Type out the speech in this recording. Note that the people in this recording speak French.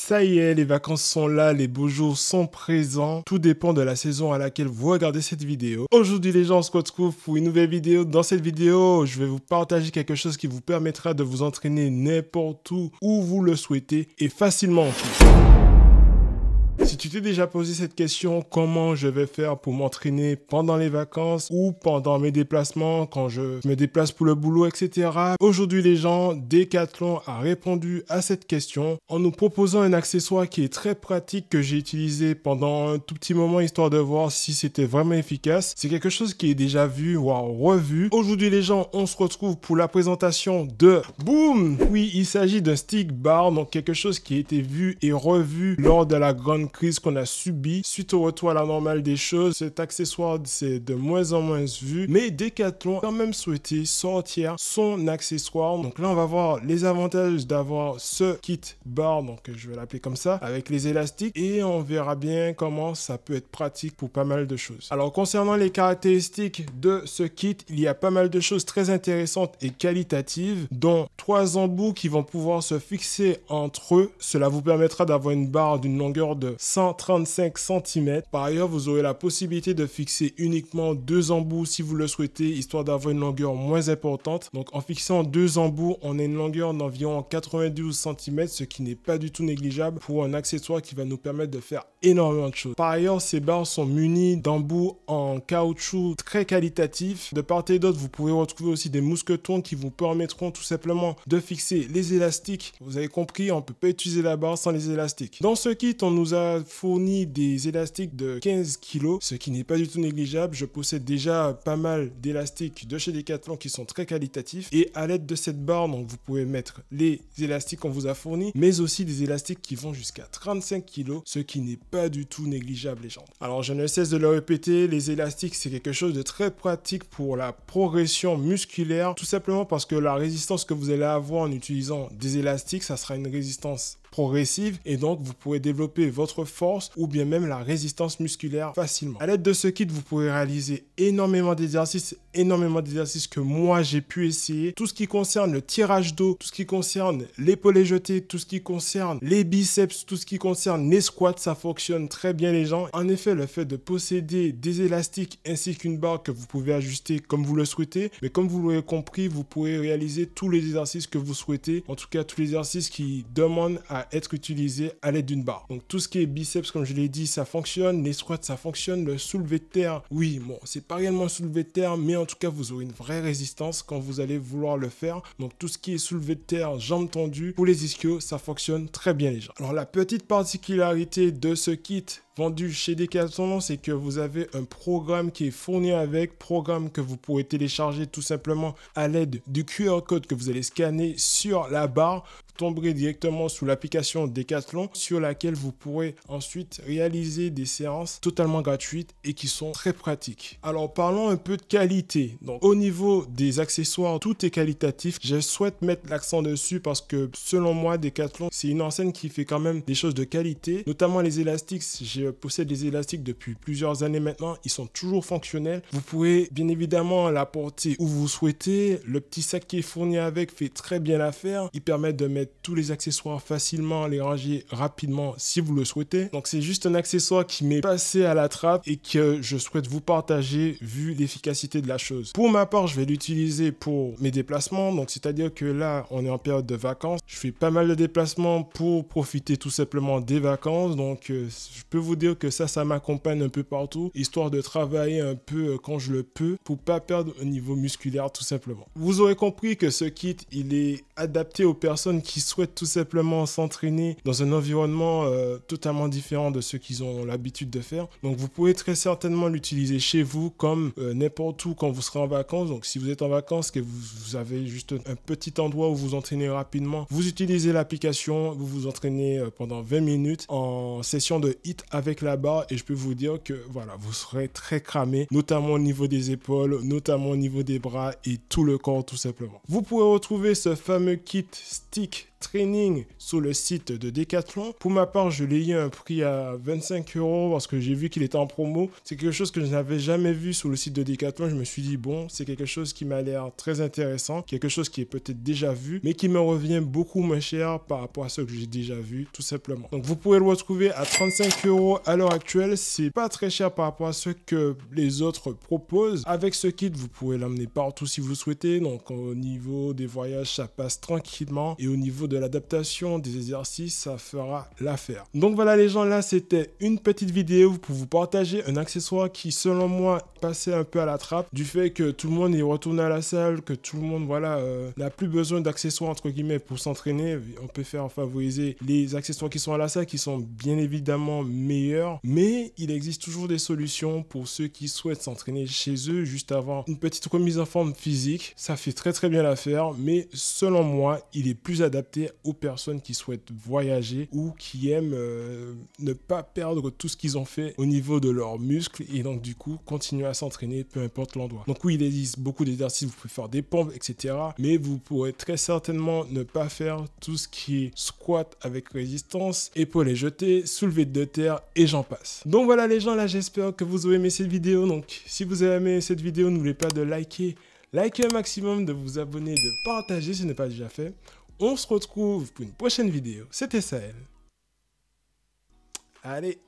Ça y est, les vacances sont là, les beaux jours sont présents. Tout dépend de la saison à laquelle vous regardez cette vidéo. Aujourd'hui les gens, on se pour une nouvelle vidéo. Dans cette vidéo, je vais vous partager quelque chose qui vous permettra de vous entraîner n'importe où, où vous le souhaitez et facilement en plus. Si tu t'es déjà posé cette question, comment je vais faire pour m'entraîner pendant les vacances ou pendant mes déplacements, quand je me déplace pour le boulot, etc. Aujourd'hui, les gens, Decathlon a répondu à cette question en nous proposant un accessoire qui est très pratique que j'ai utilisé pendant un tout petit moment histoire de voir si c'était vraiment efficace. C'est quelque chose qui est déjà vu, voire revu. Aujourd'hui, les gens, on se retrouve pour la présentation de Boom! Oui, il s'agit d'un stick bar, donc quelque chose qui a été vu et revu lors de la grande qu'on a subi suite au retour à la normale des choses. Cet accessoire, c'est de moins en moins vu. Mais Decathlon a quand même souhaité sortir son accessoire. Donc là, on va voir les avantages d'avoir ce kit bar, donc je vais l'appeler comme ça, avec les élastiques. Et on verra bien comment ça peut être pratique pour pas mal de choses. Alors concernant les caractéristiques de ce kit, il y a pas mal de choses très intéressantes et qualitatives, dont trois embouts qui vont pouvoir se fixer entre eux. Cela vous permettra d'avoir une barre d'une longueur de 135 cm. Par ailleurs, vous aurez la possibilité de fixer uniquement deux embouts si vous le souhaitez, histoire d'avoir une longueur moins importante. Donc en fixant deux embouts, on a une longueur d'environ 92 cm, ce qui n'est pas du tout négligeable pour un accessoire qui va nous permettre de faire énormément de choses. Par ailleurs, ces barres sont munies d'embouts en caoutchouc très qualitatif. De part et d'autre, vous pouvez retrouver aussi des mousquetons qui vous permettront tout simplement de fixer les élastiques. Vous avez compris, on ne peut pas utiliser la barre sans les élastiques. Dans ce kit, on nous a fourni des élastiques de 15 kg, ce qui n'est pas du tout négligeable. Je possède déjà pas mal d'élastiques de chez Decathlon qui sont très qualitatifs. Et à l'aide de cette barre, donc vous pouvez mettre les élastiques qu'on vous a fournis, mais aussi des élastiques qui vont jusqu'à 35 kg, ce qui n'est pas du tout négligeable les gens. Alors je ne cesse de le répéter, les élastiques c'est quelque chose de très pratique pour la progression musculaire, tout simplement parce que la résistance que vous allez avoir en utilisant des élastiques, ça sera une résistance progressive et donc vous pourrez développer votre force ou bien même la résistance musculaire facilement. À l'aide de ce kit, vous pourrez réaliser énormément d'exercices, énormément d'exercices que moi j'ai pu essayer. Tout ce qui concerne le tirage d'eau, tout ce qui concerne l'épaulé jetée tout ce qui concerne les biceps, tout ce qui concerne les squats, ça fonctionne très bien les gens. En effet, le fait de posséder des élastiques ainsi qu'une barre que vous pouvez ajuster comme vous le souhaitez, mais comme vous l'aurez compris, vous pouvez réaliser tous les exercices que vous souhaitez, en tout cas tous les exercices qui demandent à être utilisé à l'aide d'une barre. Donc tout ce qui est biceps, comme je l'ai dit, ça fonctionne, les squats, ça fonctionne, le soulevé de terre, oui, bon, c'est pas réellement soulevé de terre, mais en tout cas, vous aurez une vraie résistance quand vous allez vouloir le faire. Donc tout ce qui est soulevé de terre, jambes tendues, pour les ischios, ça fonctionne très bien les gens. Alors la petite particularité de ce kit vendu chez Decathlon, c'est que vous avez un programme qui est fourni avec, programme que vous pourrez télécharger tout simplement à l'aide du QR code que vous allez scanner sur la barre tomberez directement sous l'application Decathlon sur laquelle vous pourrez ensuite réaliser des séances totalement gratuites et qui sont très pratiques. Alors parlons un peu de qualité. Donc au niveau des accessoires, tout est qualitatif. Je souhaite mettre l'accent dessus parce que selon moi Decathlon, c'est une enseigne qui fait quand même des choses de qualité, notamment les élastiques. J'ai euh, possède des élastiques depuis plusieurs années maintenant. Ils sont toujours fonctionnels. Vous pouvez bien évidemment la porter où vous souhaitez. Le petit sac qui est fourni avec fait très bien l'affaire. Il permet de mettre tous les accessoires facilement, les ranger rapidement si vous le souhaitez. Donc c'est juste un accessoire qui m'est passé à la trappe et que je souhaite vous partager vu l'efficacité de la chose. Pour ma part, je vais l'utiliser pour mes déplacements. Donc c'est-à-dire que là, on est en période de vacances. Je fais pas mal de déplacements pour profiter tout simplement des vacances. Donc euh, je peux vous dire que ça, ça m'accompagne un peu partout, histoire de travailler un peu euh, quand je le peux pour pas perdre au niveau musculaire tout simplement. Vous aurez compris que ce kit, il est adapté aux personnes qui souhaitent tout simplement s'entraîner dans un environnement euh, totalement différent de ce qu'ils ont l'habitude de faire. Donc vous pouvez très certainement l'utiliser chez vous comme euh, n'importe où quand vous serez en vacances. Donc si vous êtes en vacances, que vous, avez juste un petit endroit où vous entraînez rapidement, vous utilisez l'application, vous vous entraînez pendant 20 minutes en session de hit avec la barre et je peux vous dire que voilà, vous serez très cramé, notamment au niveau des épaules, notamment au niveau des bras et tout le corps tout simplement. Vous pourrez retrouver ce fameux kit stick training sur le site de Decathlon. Pour ma part, je l'ai eu à un prix à 25 euros parce que j'ai vu qu'il était en promo. C'est quelque chose que je n'avais jamais vu sur le site de Decathlon. Je me suis dit, bon, c'est quelque chose qui m'a l'air très intéressant, quelque chose qui est peut-être déjà vu, mais qui me revient beaucoup moins cher par rapport à ce que j'ai déjà vu, tout simplement. Donc vous pouvez le retrouver à 35 euros à l'heure actuelle. C'est pas très cher par rapport à ce que les autres proposent. Avec ce kit, vous pouvez l'emmener partout si vous souhaitez. Donc au niveau des voyages, ça passe tranquillement et au niveau de l'adaptation des exercices, ça fera l'affaire. Donc voilà les gens, là c'était une petite vidéo pour vous partager un accessoire qui selon moi passait un peu à la trappe du fait que tout le monde est retourné à la salle, que tout le monde voilà euh, n'a plus besoin d'accessoires entre guillemets pour s'entraîner. On peut faire favoriser les accessoires qui sont à la salle qui sont bien évidemment meilleurs, mais il existe toujours des solutions pour ceux qui souhaitent s'entraîner chez eux juste avant une petite remise en forme physique. Ça fait très très bien l'affaire, mais selon moi, il est plus adapté aux personnes qui souhaitent voyager ou qui aiment euh, ne pas perdre tout ce qu'ils ont fait au niveau de leurs muscles et donc du coup continuer à s'entraîner peu importe l'endroit. Donc oui, il existe beaucoup d'exercices, vous pouvez faire des pompes, etc. Mais vous pourrez très certainement ne pas faire tout ce qui est squat avec résistance, épaules et jetées, soulevé de terre et j'en passe. Donc voilà les gens, là j'espère que vous avez aimé cette vidéo. Donc si vous avez aimé cette vidéo, n'oubliez pas de liker, liker un maximum, de vous abonner, de partager si ce n'est pas déjà fait. On se retrouve pour une prochaine vidéo. C'était Sahel. Allez.